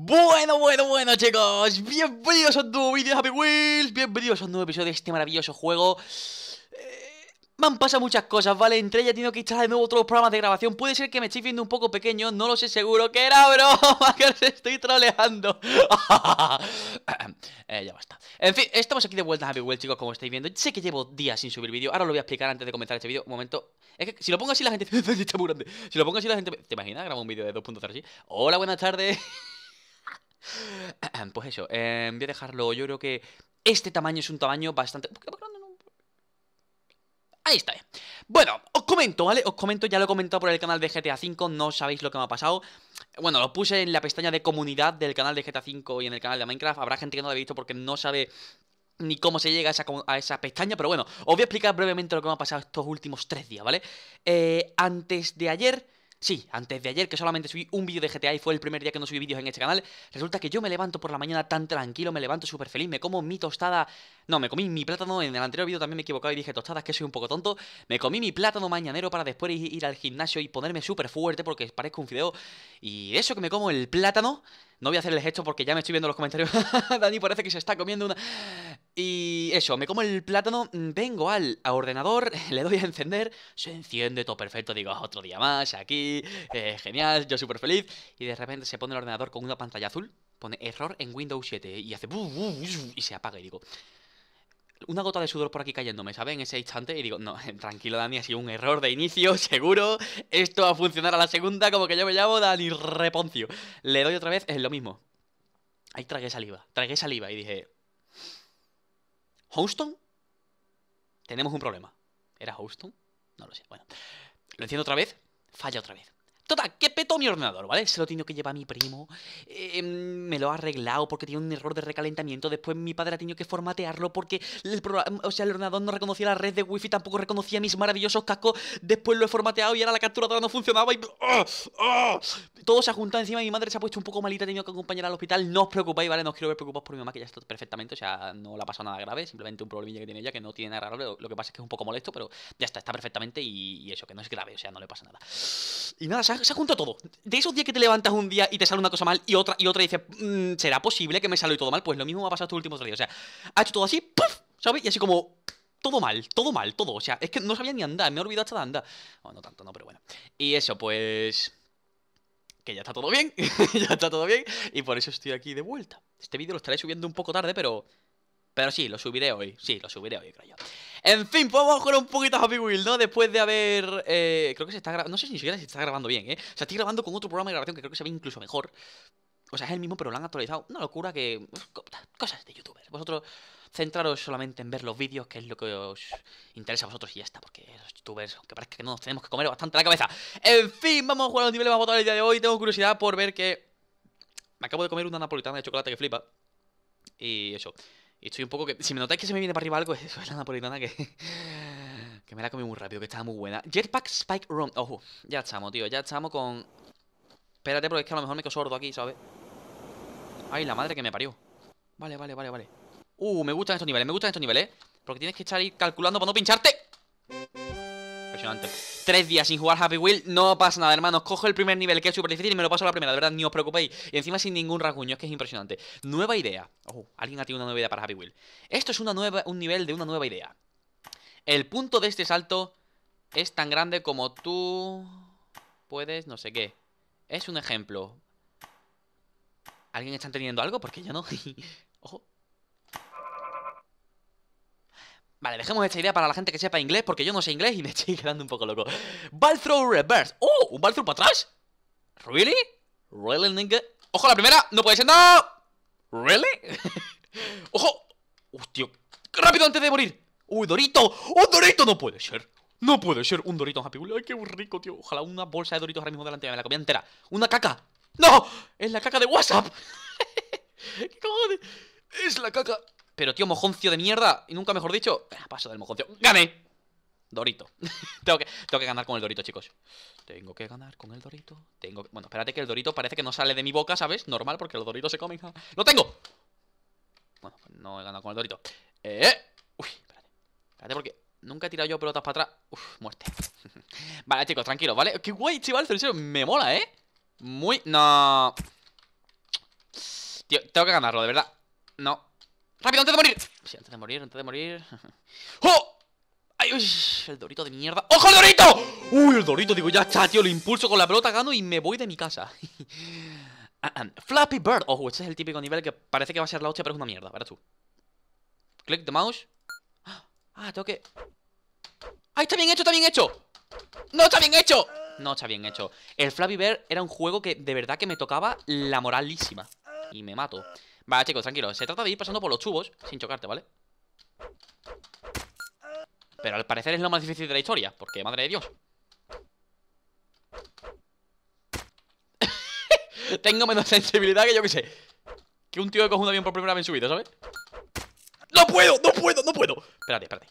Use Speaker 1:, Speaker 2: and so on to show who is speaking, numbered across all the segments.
Speaker 1: Bueno, bueno, bueno, chicos, bienvenidos a un nuevo vídeo de Happy Wheels, bienvenidos a un nuevo episodio de este maravilloso juego. Eh, me han pasado muchas cosas, ¿vale? Entre ellas he tenido que instalar de nuevo otros programas de grabación. Puede ser que me estéis viendo un poco pequeño, no lo sé seguro. ¡Que era broma! ¡Que os estoy troleando! eh, ya basta. En fin, estamos aquí de vuelta a Happy Wheels, chicos, como estáis viendo. Sé que llevo días sin subir vídeo. Ahora lo voy a explicar antes de comenzar este vídeo. Un momento. Es que si lo pongo así la gente... Está muy grande. Si lo pongo así la gente... ¿Te imaginas? Grabo un vídeo de 2.0 así. Hola, buenas tardes. Pues eso, em, voy a dejarlo. Yo creo que este tamaño es un tamaño bastante... Ahí está Bueno, os comento, ¿vale? Os comento, ya lo he comentado por el canal de GTA V, no sabéis lo que me ha pasado. Bueno, lo puse en la pestaña de comunidad del canal de GTA V y en el canal de Minecraft. Habrá gente que no lo ha visto porque no sabe ni cómo se llega a esa, pestaña, pero bueno, os voy a explicar brevemente lo que me ha pasado estos últimos tres días, ¿vale? Eh, antes de ayer Sí, antes de ayer que solamente subí un vídeo de GTA y fue el primer día que no subí vídeos en este canal, resulta que yo me levanto por la mañana tan tranquilo, me levanto súper feliz, me como mi tostada... No, me comí mi plátano, en el anterior vídeo también me he equivocado y dije tostadas, que soy un poco tonto. Me comí mi plátano mañanero para después ir al gimnasio y ponerme súper fuerte porque parezco un fideo. Y eso que me como el plátano... No voy a hacer el gesto porque ya me estoy viendo los comentarios. Dani parece que se está comiendo una... Y eso, me como el plátano, mm, vengo al ordenador, le doy a encender, se enciende todo perfecto, digo, ah, otro día más, aquí, eh, genial, yo súper feliz. Y de repente se pone el ordenador con una pantalla azul, pone error en Windows 7 y hace... Y se apaga y digo... Una gota de sudor por aquí cayéndome, ¿sabes? En ese instante y digo, no, tranquilo Dani, ha sido un error de inicio, seguro, esto va a funcionar a la segunda, como que yo me llamo Dani Reponcio. Le doy otra vez, es lo mismo. Ahí tragué saliva, tragué saliva y dije, ¿Houston? Tenemos un problema. ¿Era Houston? No lo sé. Bueno, lo enciendo otra vez, falla otra vez. Total, que petó mi ordenador, ¿vale? Se lo tiene que llevar a mi primo. Em, me lo ha arreglado porque tiene un error de recalentamiento. Después mi padre ha tenido que formatearlo porque el, o sea, el ordenador no reconocía la red de wifi, tampoco reconocía mis maravillosos cascos. Después lo he formateado y ahora la capturadora no funcionaba y. ¡ah! ¡Ah! Todo se ha juntado encima. Mi madre se ha puesto un poco malita, ha tenido que acompañar al hospital. No os preocupéis, ¿vale? No os quiero ver preocupados por mi mamá, que ya está perfectamente. O sea, no le ha pasado nada grave. Simplemente un problemilla que tiene ella, que no tiene nada grave. Lo que pasa es que es un poco molesto, pero ya está, está perfectamente y, eso, que no es grave. O sea, no le pasa nada. Y nada, ¿sabes? se ha todo. De esos días que te levantas un día y te sale una cosa mal y otra y otra y dices, mm, ¿será posible que me salga todo mal? Pues lo mismo va a pasado estos últimos días. O sea, ha hecho todo así, ¿Sabes? Y así como, todo mal, todo mal, todo. O sea, es que no sabía ni andar, me he olvidado hasta de andar. Bueno, no tanto, no, pero bueno. Y eso, pues. Que ya está todo bien, ya está todo bien. Y por eso estoy aquí de vuelta. Este vídeo lo estaré subiendo un poco tarde, pero pero sí, lo subiré hoy. Sí, lo subiré hoy, creo yo. En fin, pues vamos a jugar un poquito a Happy Wheel, ¿no? Después de haber... Eh, creo que se está grabando... No sé si ni siquiera se está grabando bien, ¿eh? O sea, estoy grabando con otro programa de grabación que creo que se ve incluso mejor. O sea, es el mismo, pero lo han actualizado. Una locura que... Cosas de youtubers. Vosotros centraros solamente en ver los vídeos, que es lo que os interesa a vosotros y ya está, porque los youtubers, aunque parezca que no nos tenemos que comer bastante la cabeza. En fin, vamos a jugar a los niveles más votados del día de hoy. Tengo curiosidad por ver que... Me acabo de comer una napolitana de chocolate que flipa. Y eso. Y estoy un poco que... Si me notáis que se me viene para arriba algo, es eso es la napolitana que... que me la comí muy rápido, que estaba muy buena. Jetpack Spike Room. Ojo, ya estamos, tío. Ya estamos con... Espérate, porque es que a lo mejor me quedo sordo aquí, ¿sabes? Ay, la madre que me parió. Vale, vale, vale, vale. Uh, me gustan estos niveles, me gustan estos niveles. eh. Porque tienes que estar ahí calculando para no pincharte impresionante. Tres días sin jugar Happy Wheel, no pasa nada, hermanos. Cojo el primer nivel que es súper difícil y me lo paso a la primera, de verdad, ni os preocupéis. Y encima sin ningún rasguño, es que es impresionante. Nueva idea. Oh, alguien ha tenido una nueva idea para Happy Wheel. Esto es una nueva, un nivel de una nueva idea. El punto de este salto es tan grande como tú puedes, no sé qué. Es un ejemplo. ¿Alguien está entendiendo algo? Porque yo no. Ojo. Vale, dejemos esta idea para la gente que sepa inglés, porque yo no sé inglés y me estoy quedando un poco loco. Ball throw reverse. ¡Oh! ¿Un ball throw para atrás? ¿Really? ¿Really, ¡Ojo, la primera! ¡No puede ser! ¡No! ¿Really? ¡Ojo! ¡Hostia! ¡Rápido antes de morir! ¡Uy, Dorito! ¡Un Dorito! ¡No puede ser! ¡No puede ser! ¡Un Dorito Happy Wheel! ¡Ay, qué rico, tío! Ojalá una bolsa de Doritos ahora mismo delante de mí. Me la comía entera. ¡Una caca! ¡No! ¡Es la caca de WhatsApp! ¿Qué cojones? ¡Es la caca! Pero tío, mojoncio de mierda. Y nunca mejor dicho. Ah, paso del mojoncio. ¡Gané! Dorito. tengo, que, tengo que ganar con el Dorito, chicos. Tengo que ganar con el Dorito. Tengo que... Bueno, espérate que el Dorito parece que no sale de mi boca, ¿sabes? Normal, porque los Doritos se comen. ¡Lo tengo! Bueno, pues no he ganado con el Dorito. ¡Eh! Uy, espérate. Espérate porque nunca he tirado yo pelotas para atrás. Uf, muerte. vale, chicos, tranquilos, ¿vale? ¡Qué guay, chaval! me mola, ¿eh? Muy... No... Tío, tengo que ganarlo, de verdad. No, ¡Rápido, antes de morir! Sí, antes de morir, antes de morir. ¡Oh! ¡Ay, uy! El dorito de mierda. ¡Ojo, dorito! ¡Uy, el dorito! Digo, ya está, tío. Lo impulso con la pelota, gano y me voy de mi casa. Flappy Bird. Ojo, este es el típico nivel que parece que va a ser la hostia, pero es una mierda. Verás tú. Click the mouse. Ah, tengo que... ¡Ay, ¡Ah, está bien hecho, está bien hecho! ¡No está bien hecho! No está bien hecho. El Flappy Bird era un juego que de verdad que me tocaba la moralísima. Y me mato. Vale, chicos, tranquilos. Se trata de ir pasando por los chubos sin chocarte, ¿vale? Pero al parecer es lo más difícil de la historia, porque madre de Dios. Tengo menos sensibilidad que yo que sé. Que un tío que coge un avión por primera vez en su vida, ¿sabes? ¡No puedo! ¡No puedo! ¡No puedo! Espérate, espérate.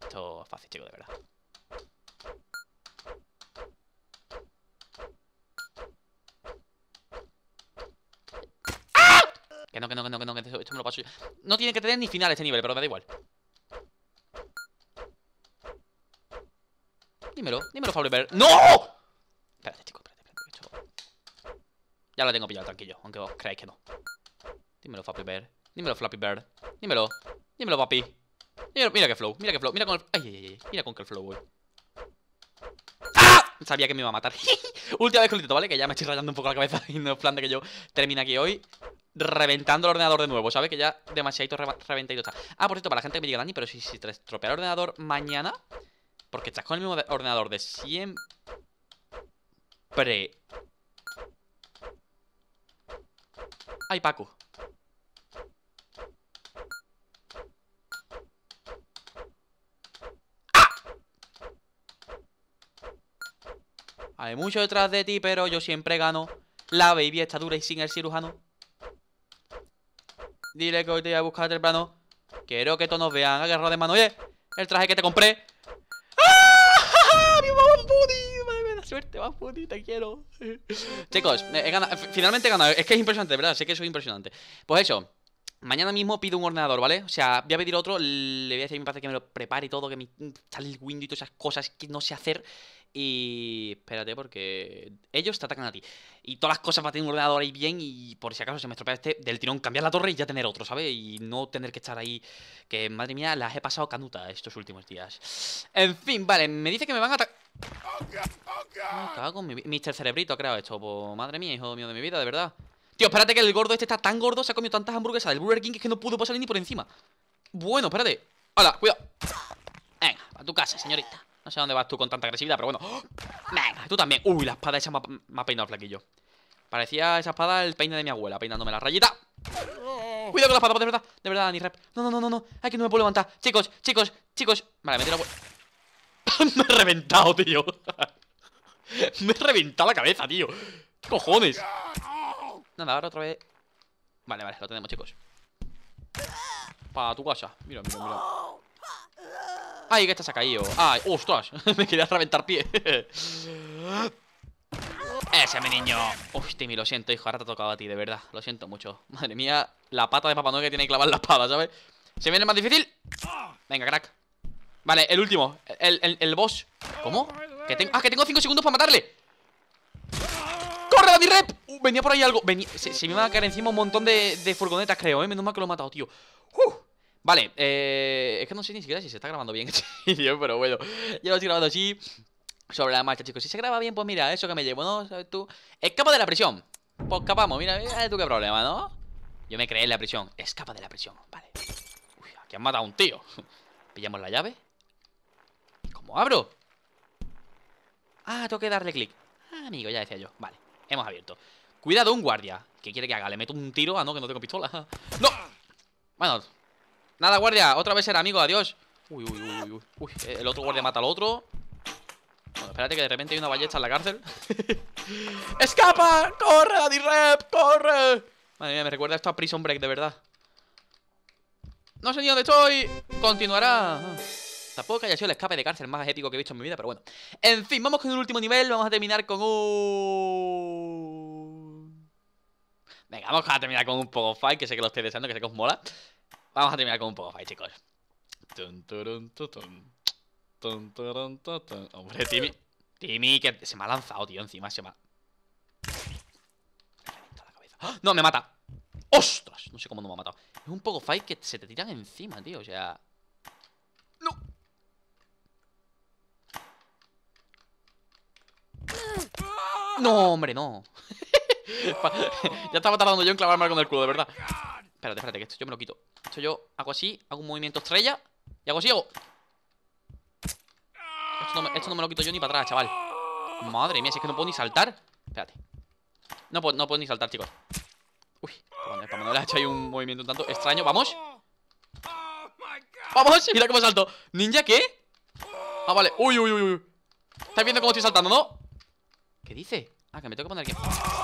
Speaker 1: Esto es fácil, chicos, de verdad. no, no, no, no, No tiene que tener ni final este nivel, pero me da igual. Dímelo, dímelo, Bird ¡No! Espérate, chicos, espérate, espérate, Ya lo tengo pillado, tranquillo, aunque vos creáis que no. Dímelo, Flappy Bird. Dímelo, Flappy Bird. Dímelo. Dímelo, papi. mira qué flow, mira qué flow, mira con el... Ay, ay, ay, mira con qué flow voy. ¡Ah! Sabía que me iba a matar. Última vez con el ¿vale? Que ya me estoy rayando un poco la cabeza y no es plan de que yo termine aquí hoy reventando el ordenador de nuevo, ¿sabes? Que ya demasiado reventadito está. Ah, por cierto, para la gente que me diga, Dani, pero si, si te estropea el ordenador mañana, porque estás con el mismo ordenador de siempre. Ay, Paco. ¡Ah! Hay mucho detrás de ti, pero yo siempre gano. La baby está dura y sin el cirujano. Dile que hoy te voy a buscar temprano. Quiero que todos nos vean agarrado de mano. Oye, el traje que te compré. ¡Ah! ¡Mi Madre mía, suerte, Bambudi, te quiero. Chicos, he ganado, finalmente he ganado. Es que es impresionante, ¿verdad? Sé que soy impresionante. Pues eso. Mañana mismo pido un ordenador, ¿vale? O sea, voy a pedir otro, le voy a decir a mi padre que me lo prepare y todo, que me mm, sale el Windows y todas esas cosas que no sé hacer. Y espérate, porque ellos te atacan a ti. Y todas las cosas a tener un ordenador ahí bien. Y por si acaso se me estropea este, del tirón cambiar la torre y ya tener otro, ¿sabes? Y no tener que estar ahí. Que madre mía, las he pasado canuta estos últimos días. En fin, vale, me dice que me van a atacar. Ah, oh, mi Mr. Cerebrito, creo esto. Pues, madre mía, hijo mío de mi vida, de verdad. Tío, espérate que el gordo este está tan gordo, se ha comido tantas hamburguesas del Burger King que es que no pudo pasar ni por encima. Bueno, espérate. Hola, cuidado. Venga, a tu casa, señorita. No sé dónde vas tú con tanta agresividad, pero bueno ¡Oh! Venga, tú también Uy, la espada esa me ha, peinado el flaquillo Parecía esa espada el peine de mi abuela Peinándome la rayita oh. Cuidado con la espada, de verdad, de verdad, ni Rep No, no, no, no, no, ay que no me puedo levantar Chicos, chicos, chicos Vale, me he tirado... Me he reventado, tío Me he reventado la cabeza, tío ¿Qué cojones? Nada, ahora otra vez Vale, vale, lo tenemos, chicos Para tu casa Mira, mira, mira ¡Ay, que esta se caído! ¡Ay, ostras! me quería reventar pie. ¡Ese, mi niño! Uy, Timmy, lo siento, hijo, ahora te ha tocado a ti, de verdad. Lo siento mucho. Madre mía, la pata de Papá Noel que tiene que clavar la espada, ¿sabes? ¿Se viene más difícil? Venga, crack. Vale, el último. El, el, el boss. ¿Cómo? ¿Que tengo... Ah, que tengo cinco segundos para matarle. ¡Corre, mi rep! Uh, venía por ahí algo. Venía... Se, me va a caer encima un montón de, de furgonetas, creo, ¿eh? Menos mal que lo he matado, tío. ¡Uf! ¡Uh! Vale, eh, es que no sé ni siquiera si se está grabando bien este vídeo, pero bueno, ya lo estoy grabando así sobre la marcha, chicos. Si se graba bien, pues mira, eso que me llevo, ¿no? ¿Sabes tú? Escapa de la prisión. Pues escapamos, mira, mira tú qué problema, ¿no? Yo me creé en la prisión. Escapa de la prisión, vale. Uy, aquí han matado a un tío. Pillamos la llave. ¿Cómo abro? Ah, tengo que darle clic. Ah, amigo, ya decía yo. Vale, hemos abierto. Cuidado, un guardia. ¿Qué quiere que haga? ¿Le meto un tiro? Ah, no, que no tengo pistola. no. Bueno, Nada, guardia, otra vez era amigo, adiós Uy, uy, uy, uy, uy El otro guardia mata al otro Bueno, espérate que de repente hay una ballesta en la cárcel ¡Escapa! ¡Corre, Adirep! ¡Corre! Madre mía, me recuerda esto a Prison Break, de verdad No sé ni dónde estoy Continuará Tampoco haya sido el escape de cárcel más épico que he visto en mi vida, pero bueno En fin, vamos con el último nivel Vamos a terminar con un... Venga, vamos a terminar con un poco Que sé que lo estoy deseando, que sé que os mola Vamos a terminar con un poco fight, chicos. Hombre, Timmy. Timmy, que se me ha lanzado, tío. Encima se me ha. la cabeza. ¡Ah! No, me mata. ¡Ostras! No sé cómo no me ha matado. Es un poco fight que se te tiran encima, tío. O sea. ¡No! No, hombre, no. ya estaba tardando yo en clavarme con el culo, de verdad. Espérate, espérate, que esto yo me lo quito. Esto yo hago así, hago un movimiento estrella y hago así, hago... Esto no, me, lo quito yo ni para atrás, chaval. Madre mía, si es que no puedo ni saltar. Espérate. No puedo, no puedo ni saltar, chicos. Uy, para le ha hecho ahí un movimiento un tanto extraño. ¡Vamos! ¡Vamos! Mira cómo salto. ¿Ninja qué? Ah, vale. Uy, uy, uy, uy. ¿Estás viendo cómo estoy saltando, no? ¿Qué dice? Ah, que me tengo que poner aquí.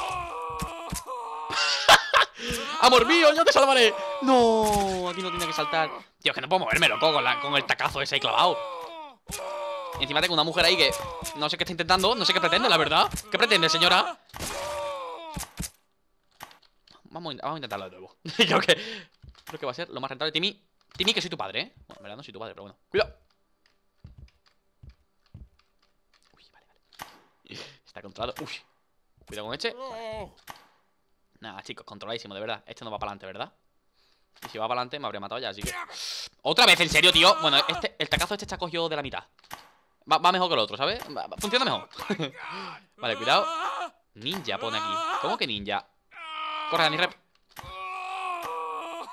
Speaker 1: ¡Amor mío, yo te salvaré! ¡No! Aquí no tiene que saltar. Tío, es que no puedo moverme, loco, con, el tacazo ese ahí clavado. Y encima tengo una mujer ahí que no sé qué está intentando, no sé qué pretende, la verdad. ¿Qué pretende, señora? Vamos a, vamos a intentarlo de nuevo. Creo que, creo que va a ser lo más rentable. Timmy, Timmy, que soy tu padre, ¿eh? Bueno, en verdad no soy tu padre, pero bueno. ¡Cuidado! Uy, vale, vale. Está controlado. Uy, cuidado con este. Nada, chicos, controladísimo, de verdad. Este no va para adelante, ¿verdad? Y si va para adelante me habría matado ya, así que... ¡Otra vez! ¿En serio, tío? Bueno, este, el tacazo este está cogido de la mitad va, mejor que el otro, ¿sabes? funciona mejor Vale, cuidado Ninja pone aquí ¿Cómo que ninja? Corre, Dani re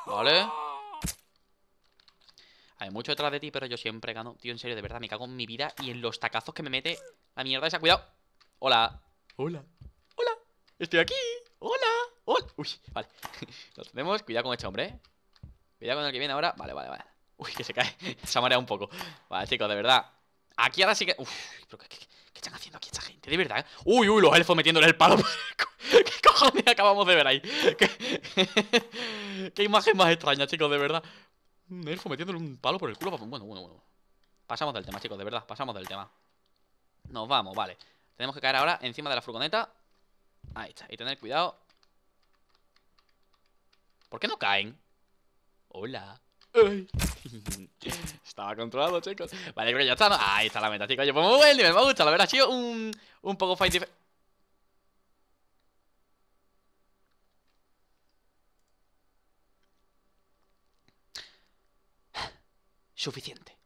Speaker 1: Vale Hay mucho detrás de ti, pero yo siempre gano Tío, en serio, de verdad, me cago en mi vida Y en los tacazos que me mete la mierda esa Cuidado Hola Hola Hola Estoy aquí Hola Uy, vale. Nos tenemos. Cuidado con este hombre, eh. Cuidado con el que viene ahora. Vale, vale, vale. Uy, que se cae. se ha mareado un poco. Vale, chicos, de verdad. Aquí ahora sí que. Uf, pero ¿qué, están haciendo aquí esta gente? De verdad, eh. Uy, uy, los elfos metiéndole el palo. ¿Qué cojones acabamos de ver ahí? ¿Qué, qué imagen más extraña, chicos, de verdad. Un elfo metiéndole un palo por el culo. Bueno, bueno, bueno. Pasamos del tema, chicos, de verdad. Pasamos del tema. Nos vamos, vale. Tenemos que caer ahora encima de la furgoneta. Ahí está. Y tener cuidado ¿Por qué no caen? Hola. Estaba controlado, chicos. Vale, creo que ya está. ¿no? Ahí está la meta, chicos. Yo pues muy buen nivel, me gusta. La verdad, ha un, un poco fight Suficiente.